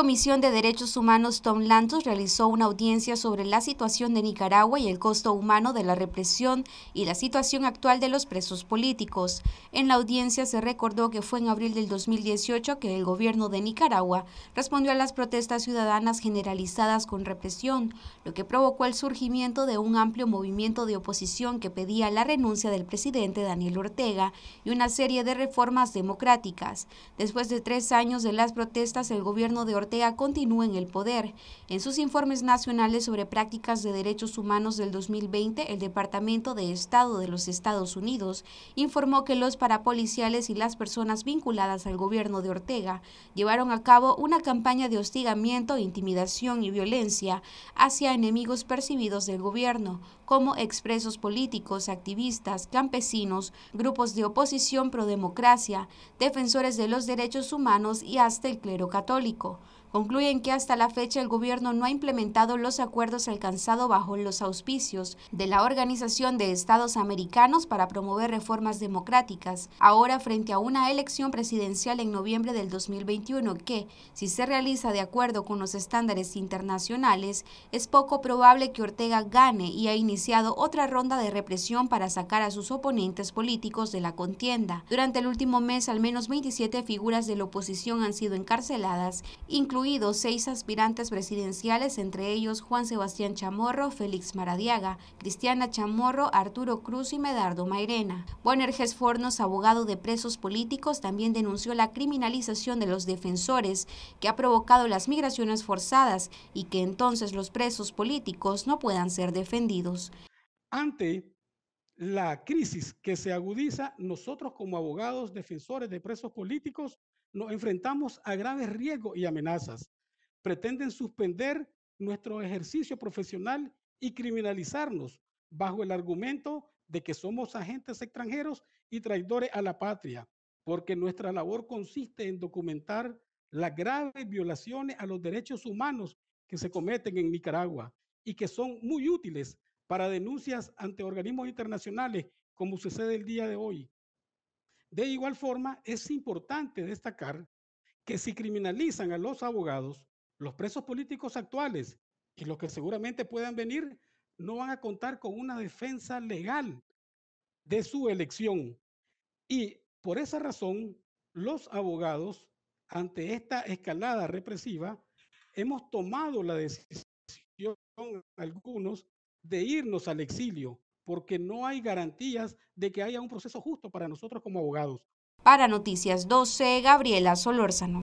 Comisión de Derechos Humanos Tom Lantos realizó una audiencia sobre la situación de Nicaragua y el costo humano de la represión y la situación actual de los presos políticos. En la audiencia se recordó que fue en abril del 2018 que el gobierno de Nicaragua respondió a las protestas ciudadanas generalizadas con represión, lo que provocó el surgimiento de un amplio movimiento de oposición que pedía la renuncia del presidente Daniel Ortega y una serie de reformas democráticas. Después de tres años de las protestas, el gobierno de Ortega Ortega continúa en el poder. En sus informes nacionales sobre prácticas de derechos humanos del 2020, el Departamento de Estado de los Estados Unidos informó que los parapoliciales y las personas vinculadas al gobierno de Ortega llevaron a cabo una campaña de hostigamiento, intimidación y violencia hacia enemigos percibidos del gobierno, como expresos políticos, activistas, campesinos, grupos de oposición pro democracia, defensores de los derechos humanos y hasta el clero católico concluyen que hasta la fecha el gobierno no ha implementado los acuerdos alcanzados bajo los auspicios de la Organización de Estados Americanos para promover reformas democráticas, ahora frente a una elección presidencial en noviembre del 2021 que, si se realiza de acuerdo con los estándares internacionales, es poco probable que Ortega gane y ha iniciado otra ronda de represión para sacar a sus oponentes políticos de la contienda. Durante el último mes, al menos 27 figuras de la oposición han sido encarceladas, seis aspirantes presidenciales, entre ellos Juan Sebastián Chamorro, Félix Maradiaga, Cristiana Chamorro, Arturo Cruz y Medardo Mairena. Buenerges Fornos, abogado de presos políticos, también denunció la criminalización de los defensores que ha provocado las migraciones forzadas y que entonces los presos políticos no puedan ser defendidos. Ante la crisis que se agudiza, nosotros como abogados defensores de presos políticos nos enfrentamos a graves riesgos y amenazas. Pretenden suspender nuestro ejercicio profesional y criminalizarnos bajo el argumento de que somos agentes extranjeros y traidores a la patria, porque nuestra labor consiste en documentar las graves violaciones a los derechos humanos que se cometen en Nicaragua y que son muy útiles para denuncias ante organismos internacionales, como sucede el día de hoy, de igual forma, es importante destacar que si criminalizan a los abogados, los presos políticos actuales y los que seguramente puedan venir no van a contar con una defensa legal de su elección. Y por esa razón, los abogados, ante esta escalada represiva, hemos tomado la decisión, algunos, de irnos al exilio porque no hay garantías de que haya un proceso justo para nosotros como abogados. Para Noticias 12, Gabriela Solórzano.